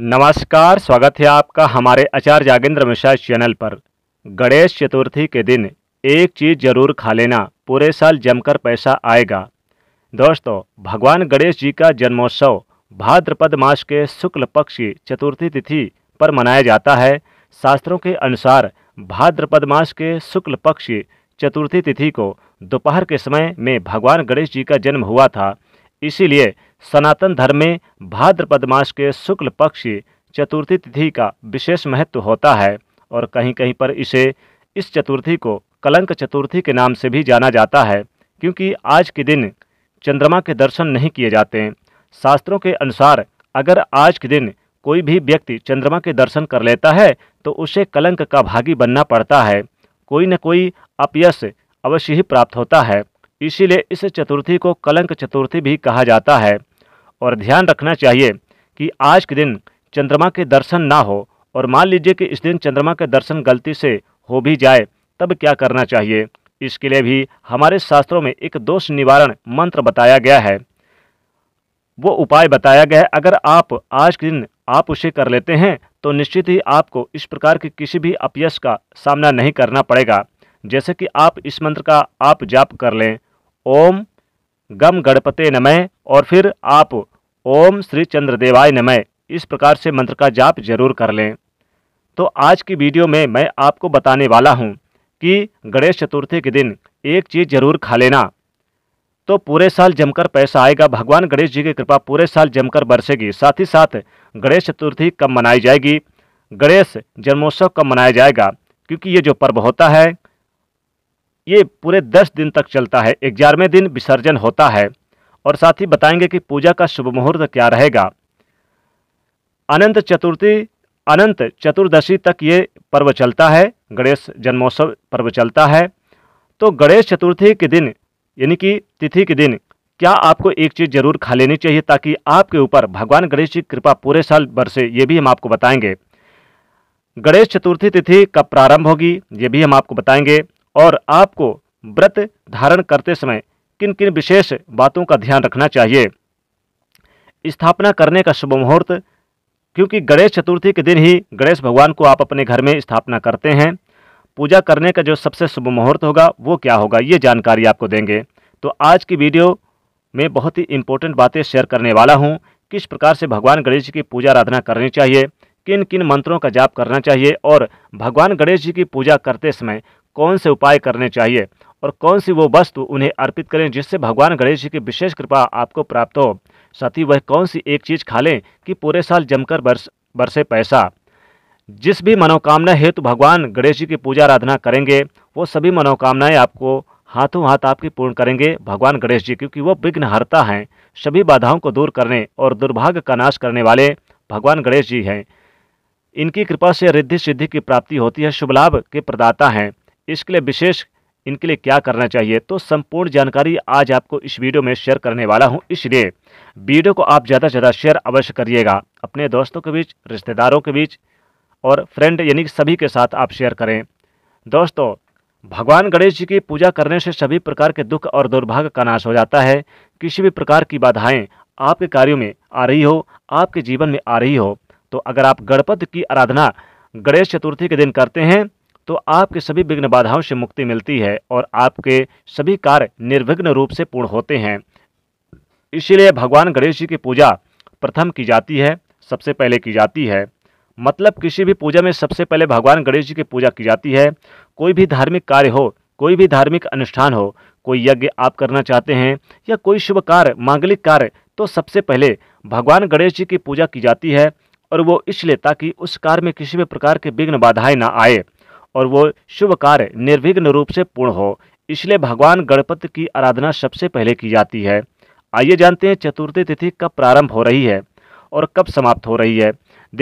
नमस्कार स्वागत है आपका हमारे आचार्य जागेंद्र मिश्रा चैनल पर गणेश चतुर्थी के दिन एक चीज़ जरूर खा लेना पूरे साल जमकर पैसा आएगा दोस्तों भगवान गणेश जी का जन्मोत्सव भाद्रपद मास के शुक्ल पक्ष की चतुर्थी तिथि पर मनाया जाता है शास्त्रों के अनुसार भाद्रपद मास के शुक्ल पक्ष चतुर्थी तिथि को दोपहर के समय में भगवान गणेश जी का जन्म हुआ था इसीलिए सनातन धर्म में भाद्रपद मास के शुक्ल पक्ष चतुर्थी तिथि का विशेष महत्व होता है और कहीं कहीं पर इसे इस चतुर्थी को कलंक चतुर्थी के नाम से भी जाना जाता है क्योंकि आज के दिन चंद्रमा के दर्शन नहीं किए जाते शास्त्रों के अनुसार अगर आज के दिन कोई भी व्यक्ति चंद्रमा के दर्शन कर लेता है तो उसे कलंक का भागी बनना पड़ता है कोई न कोई अपयश अवश्य ही प्राप्त होता है इसीलिए इस चतुर्थी को कलंक चतुर्थी भी कहा जाता है और ध्यान रखना चाहिए कि आज के दिन चंद्रमा के दर्शन ना हो और मान लीजिए कि इस दिन चंद्रमा के दर्शन गलती से हो भी जाए तब क्या करना चाहिए इसके लिए भी हमारे शास्त्रों में एक दोष निवारण मंत्र बताया गया है वो उपाय बताया गया है अगर आप आज के दिन आप उसे कर लेते हैं तो निश्चित ही आपको इस प्रकार के किसी भी अपयश का सामना नहीं करना पड़ेगा जैसे कि आप इस मंत्र का आप जाप कर लें ओम गम गणपते नमः और फिर आप ओम श्री चंद्रदेवाय नमय इस प्रकार से मंत्र का जाप जरूर कर लें तो आज की वीडियो में मैं आपको बताने वाला हूँ कि गणेश चतुर्थी के दिन एक चीज़ जरूर खा लेना तो पूरे साल जमकर पैसा आएगा भगवान गणेश जी की कृपा पूरे साल जमकर बरसेगी साथ ही साथ गणेश चतुर्थी कब मनाई जाएगी गणेश जन्मोत्सव कब मनाया जाएगा क्योंकि ये जो पर्व होता है ये पूरे दस दिन तक चलता है ग्यारहवें दिन विसर्जन होता है और साथ ही बताएंगे कि पूजा का शुभ मुहूर्त क्या रहेगा अनंत चतुर्थी अनंत चतुर्दशी तक ये पर्व चलता है गणेश जन्मोत्सव पर्व चलता है तो गणेश चतुर्थी के दिन यानी कि तिथि के दिन क्या आपको एक चीज़ जरूर खा लेनी चाहिए ताकि आपके ऊपर भगवान गणेश की कृपा पूरे साल बरसे ये भी हम आपको बताएंगे गणेश चतुर्थी तिथि कब प्रारंभ होगी ये भी हम आपको बताएंगे और आपको व्रत धारण करते समय किन किन विशेष बातों का ध्यान रखना चाहिए स्थापना करने का शुभ मुहूर्त क्योंकि गणेश चतुर्थी के दिन ही गणेश भगवान को आप अपने घर में स्थापना करते हैं पूजा करने का जो सबसे शुभ मुहूर्त होगा वो क्या होगा ये जानकारी आपको देंगे तो आज की वीडियो में बहुत ही इम्पोर्टेंट बातें शेयर करने वाला हूँ किस प्रकार से भगवान गणेश जी की पूजा आराधना करनी चाहिए किन किन मंत्रों का जाप करना चाहिए और भगवान गणेश जी की पूजा करते समय कौन से उपाय करने चाहिए और कौन सी वो वस्तु उन्हें अर्पित करें जिससे भगवान गणेश जी की विशेष कृपा आपको प्राप्त हो साथ ही वह कौन सी एक चीज़ खा लें कि पूरे साल जमकर बरस बरसे पैसा जिस भी मनोकामना हेतु भगवान गणेश जी की पूजा आराधना करेंगे वो सभी मनोकामनाएं आपको हाथों हाथ आपकी पूर्ण करेंगे भगवान गणेश जी क्योंकि वो विघ्नहरता हैं सभी बाधाओं को दूर करने और दुर्भाग्य का नाश करने वाले भगवान गणेश जी हैं इनकी कृपा से रिद्धि सिद्धि की प्राप्ति होती है शुभ लाभ के प्रदाता हैं इसके लिए विशेष इनके लिए क्या करना चाहिए तो संपूर्ण जानकारी आज आपको इस वीडियो में शेयर करने वाला हूँ इसलिए वीडियो को आप ज़्यादा से ज़्यादा शेयर अवश्य करिएगा अपने दोस्तों के बीच रिश्तेदारों के बीच और फ्रेंड यानी कि सभी के साथ आप शेयर करें दोस्तों भगवान गणेश जी की पूजा करने से सभी प्रकार के दुख और दुर्भाग्य का नाश हो जाता है किसी भी प्रकार की बाधाएं आपके कार्यों में आ रही हो आपके जीवन में आ रही हो तो अगर आप गणपति की आराधना गणेश चतुर्थी के दिन करते हैं तो आपके सभी विघ्न बाधाओं से मुक्ति मिलती है और आपके सभी कार्य निर्विघ्न रूप से पूर्ण होते हैं इसीलिए भगवान गणेश जी की पूजा प्रथम की जाती है सबसे पहले की जाती है मतलब किसी भी पूजा में सबसे पहले भगवान गणेश जी की पूजा की जाती है कोई भी धार्मिक कार्य हो कोई भी धार्मिक अनुष्ठान हो कोई यज्ञ आप करना चाहते हैं या कोई शुभ कार्य मांगलिक कार्य तो सबसे पहले भगवान गणेश जी की पूजा की जाती है और वो इसलिए ताकि उस कार्य में किसी भी प्रकार के विघ्न बाधाएं ना आए और वो शुभ कार्य निर्विघ्न रूप से पूर्ण हो इसलिए भगवान गणपति की आराधना सबसे पहले की जाती है आइए जानते हैं चतुर्थी तिथि कब प्रारंभ हो रही है और कब समाप्त हो रही है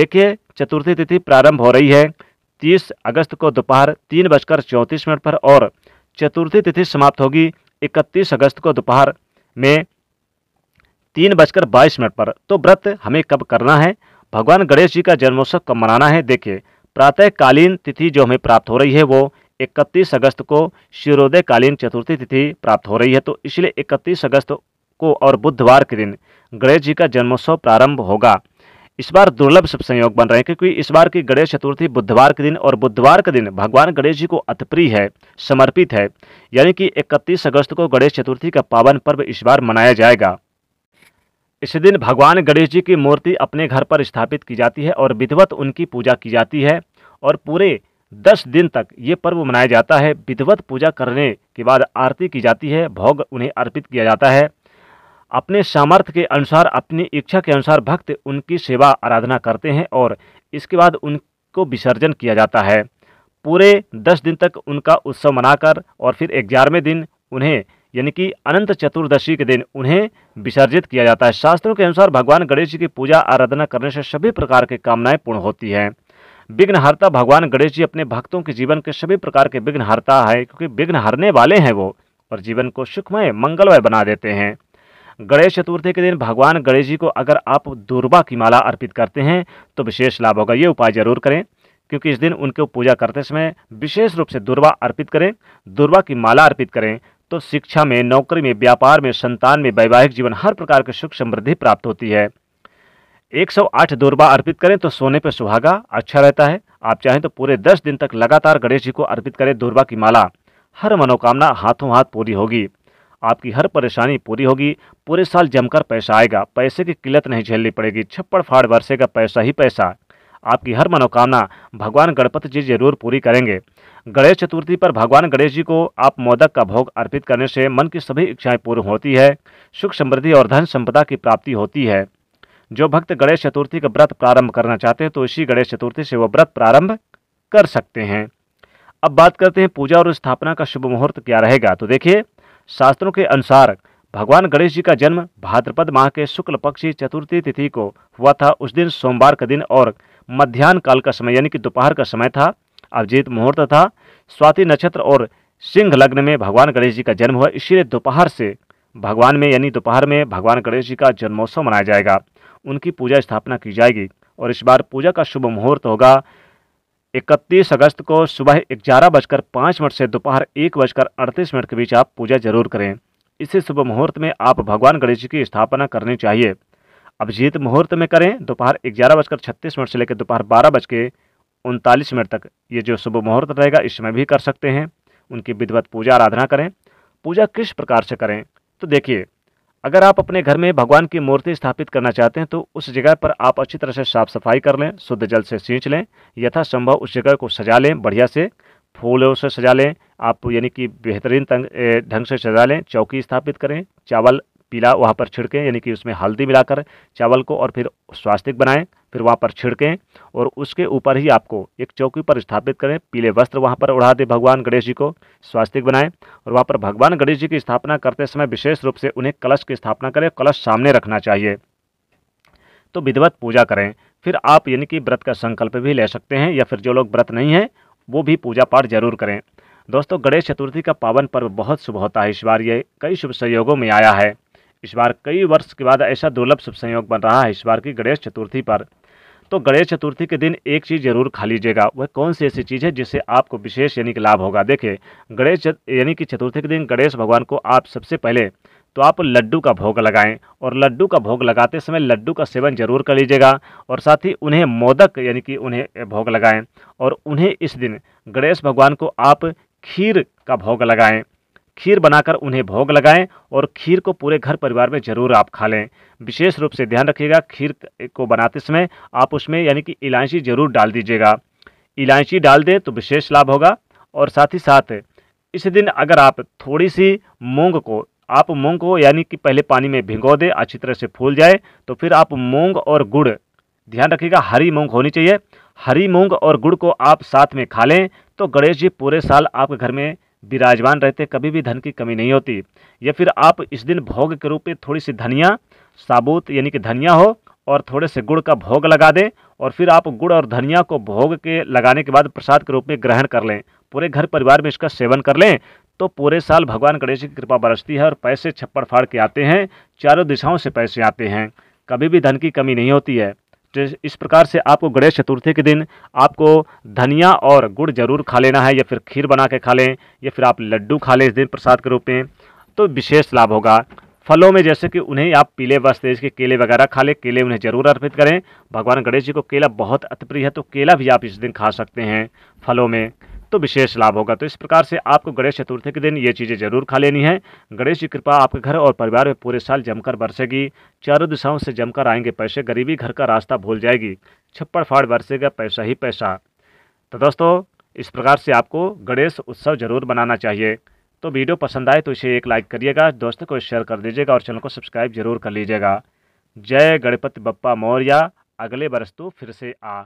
देखिए चतुर्थी तिथि प्रारंभ हो रही है तीस अगस्त को दोपहर तीन बजकर चौंतीस मिनट पर और चतुर्थी तिथि समाप्त होगी इकतीस अगस्त को दोपहर में तीन बजकर बाईस मिनट पर तो व्रत हमें कब करना है भगवान गणेश जी का जन्मोत्सव कब मनाना है देखिए प्रातःकालीन तिथि जो हमें प्राप्त हो रही है वो इकतीस अगस्त को सूर्योदयकालीन चतुर्थी तिथि प्राप्त हो रही है तो इसलिए 31 अगस्त को और बुधवार के दिन गणेश जी का जन्मोत्सव प्रारंभ होगा इस बार दुर्लभ सब संयोग बन रहे हैं क्योंकि इस बार की गणेश चतुर्थी बुधवार के दिन और बुधवार के दिन भगवान गणेश जी को अतप्रिय है समर्पित है यानी कि 31 अगस्त को गणेश चतुर्थी का पावन पर्व इस बार मनाया जाएगा इस दिन भगवान गणेश जी की मूर्ति अपने घर पर स्थापित की जाती है और विधिवत उनकी पूजा की जाती है और पूरे दस दिन तक ये पर्व मनाया जाता है विधिवत पूजा करने के बाद आरती की जाती है भोग उन्हें अर्पित किया जाता है अपने सामर्थ्य के अनुसार अपनी इच्छा के अनुसार भक्त उनकी सेवा आराधना करते हैं और इसके बाद उनको विसर्जन किया जाता है पूरे दस दिन तक उनका उत्सव मनाकर और फिर ग्यारहवें दिन उन्हें यानी कि अनंत चतुर्दशी के दिन उन्हें विसर्जित किया जाता है शास्त्रों के अनुसार भगवान गणेश जी की पूजा आराधना करने से सभी प्रकार के कामनाएं पूर्ण होती हैं विघ्नहर्ता भगवान गणेश जी अपने भक्तों के जीवन के सभी प्रकार के विघ्नहर्ता है क्योंकि विघ्न हरने वाले हैं वो और जीवन को सुखमय मंगलमय बना देते हैं गणेश चतुर्थी के दिन भगवान गणेश जी को अगर आप दुर्बा की माला अर्पित करते हैं तो विशेष लाभ होगा ये उपाय जरूर करें क्योंकि इस दिन उनके पूजा करते समय विशेष रूप से दुर्बा अर्पित करें दुर्बा की माला अर्पित करें तो शिक्षा में नौकरी में व्यापार में संतान में वैवाहिक जीवन हर प्रकार की सुख समृद्धि प्राप्त होती है 108 दुर्बा अर्पित करें तो सोने पर सुहागा अच्छा रहता है आप चाहें तो पूरे 10 दिन तक लगातार गणेश जी को अर्पित करें दुर्बा की माला हर मनोकामना हाथों हाथ पूरी होगी आपकी हर परेशानी पूरी होगी पूरे साल जमकर पैसा आएगा पैसे की किल्लत नहीं झेलनी पड़ेगी छप्पड़ फाड़ वर्षे का पैसा ही पैसा आपकी हर मनोकामना भगवान गणपति जी जरूर पूरी करेंगे गणेश चतुर्थी पर भगवान गणेश जी को आप मोदक का भोग अर्पित करने से मन की सभी इच्छाएं पूर्ण होती है सुख समृद्धि और धन संपदा की प्राप्ति होती है जो भक्त गणेश चतुर्थी का व्रत प्रारंभ करना चाहते हैं तो इसी गणेश चतुर्थी से वो व्रत प्रारंभ कर सकते हैं अब बात करते हैं पूजा और स्थापना का शुभ मुहूर्त क्या रहेगा तो देखिए शास्त्रों के अनुसार भगवान गणेश जी का जन्म भाद्रपद माह के शुक्ल पक्षी चतुर्थी तिथि को हुआ था उस दिन सोमवार का दिन और मध्यान्ह काल का समय यानी कि दोपहर का समय था अभिजीत मुहूर्त था स्वाति नक्षत्र और सिंह लग्न में भगवान गणेश जी का जन्म हुआ इसीलिए दोपहर से भगवान में यानी दोपहर में भगवान गणेश जी का जन्मोत्सव मनाया जाएगा उनकी पूजा स्थापना की जाएगी और इस बार पूजा का शुभ मुहूर्त होगा 31 अगस्त को सुबह ग्यारह बजकर पाँच मिनट से दोपहर एक बजकर अड़तीस मिनट के बीच आप पूजा जरूर करें इसी शुभ मुहूर्त में आप भगवान गणेश जी की स्थापना करनी चाहिए अभिजीत मुहूर्त में करें दोपहर ग्यारह बजकर छत्तीस मिनट से लेकर दोपहर बारह बज के उनतालीस मिनट तक ये जो शुभ मुहूर्त रहेगा इसमें भी कर सकते हैं उनकी विधिवत पूजा आराधना करें पूजा किस प्रकार से करें तो देखिए अगर आप अपने घर में भगवान की मूर्ति स्थापित करना चाहते हैं तो उस जगह पर आप अच्छी तरह से साफ सफाई कर लें शुद्ध जल से सींच लें यथासंभव उस जगह को सजा लें बढ़िया से फूलों से सजा लें आप यानी कि बेहतरीन ढंग से सजा लें चौकी स्थापित करें चावल पीला वहाँ पर छिड़कें यानी कि उसमें हल्दी मिलाकर चावल को और फिर स्वास्तिक बनाएं फिर वहाँ पर छिड़कें और उसके ऊपर ही आपको एक चौकी पर स्थापित करें पीले वस्त्र वहाँ पर उड़ा दें भगवान गणेश जी को स्वास्तिक बनाएं और वहाँ पर भगवान गणेश जी की स्थापना करते समय विशेष रूप से उन्हें कलश की स्थापना करें कलश सामने रखना चाहिए तो विधिवत पूजा करें फिर आप यानी कि व्रत का संकल्प भी ले सकते हैं या फिर जो लोग व्रत नहीं हैं वो भी पूजा पाठ जरूर करें दोस्तों गणेश चतुर्थी का पावन पर्व बहुत शुभ होता है इस बार ये कई शुभ सहयोगों में आया है इस बार कई वर्ष के बाद ऐसा दुर्लभ शुभ संयोग बन रहा है इस बार की गणेश चतुर्थी पर तो गणेश चतुर्थी के दिन एक चीज़ जरूर खा लीजिएगा वह कौन सी ऐसी चीज़ है जिससे आपको विशेष यानी कि लाभ होगा देखिए गणेश यानी कि चतुर्थी के दिन गणेश भगवान को आप सबसे पहले तो आप लड्डू का भोग लगाएं और लड्डू का भोग लगाते समय लड्डू का सेवन जरूर कर लीजिएगा और साथ ही उन्हें मोदक यानी कि उन्हें भोग लगाएं और उन्हें इस दिन गणेश भगवान को आप खीर का भोग लगाएं खीर बनाकर उन्हें भोग लगाएं और खीर को पूरे घर परिवार में ज़रूर आप खा लें विशेष रूप से ध्यान रखिएगा खीर को बनाते समय आप उसमें यानी कि इलायची ज़रूर डाल दीजिएगा इलायची डाल दें तो विशेष लाभ होगा और साथ ही साथ इस दिन अगर आप थोड़ी सी मूँग को आप मूँग को यानी कि पहले पानी में भिगो दें अच्छी तरह से फूल जाए तो फिर आप मूँग और गुड़ ध्यान रखिएगा हरी मूँग होनी चाहिए हरी मूँग और गुड़ को आप साथ में खा लें तो गणेश जी पूरे साल आपके घर में विराजमान रहते कभी भी धन की कमी नहीं होती या फिर आप इस दिन भोग के रूप में थोड़ी सी धनिया साबुत यानी कि धनिया हो और थोड़े से गुड़ का भोग लगा दें और फिर आप गुड़ और धनिया को भोग के लगाने के बाद प्रसाद के रूप में ग्रहण कर लें पूरे घर परिवार में इसका सेवन कर लें तो पूरे साल भगवान गणेश की कृपा बरसती है और पैसे छप्पड़ फाड़ के आते हैं चारों दिशाओं से पैसे आते हैं कभी भी धन की कमी नहीं होती है तो इस प्रकार से आपको गणेश चतुर्थी के दिन आपको धनिया और गुड़ जरूर खा लेना है या फिर खीर बना के खा लें या फिर आप लड्डू खा लें इस दिन प्रसाद के रूप में तो विशेष लाभ होगा फलों में जैसे कि उन्हें आप पीले वस्ते के केले वगैरह खा लें केले उन्हें जरूर अर्पित करें भगवान गणेश जी को केला बहुत अतिप्रिय है तो केला भी आप इस दिन खा सकते हैं फलों में तो विशेष लाभ होगा तो इस प्रकार से आपको गणेश चतुर्थी के दिन ये चीज़ें जरूर खा लेनी है गणेश की कृपा आपके घर और परिवार में पूरे साल जमकर बरसेगी चारों दिशाओं से जमकर आएंगे पैसे गरीबी घर का रास्ता भूल जाएगी छप्पड़ फाड़ बरसेगा पैसा ही पैसा तो दोस्तों इस प्रकार से आपको गणेश उत्सव जरूर बनाना चाहिए तो वीडियो पसंद आए तो इसे एक लाइक करिएगा दोस्तों को शेयर कर दीजिएगा और चैनल को सब्सक्राइब जरूर कर लीजिएगा जय गणपति बप्पा मौर्या अगले बरस तो फिर से आ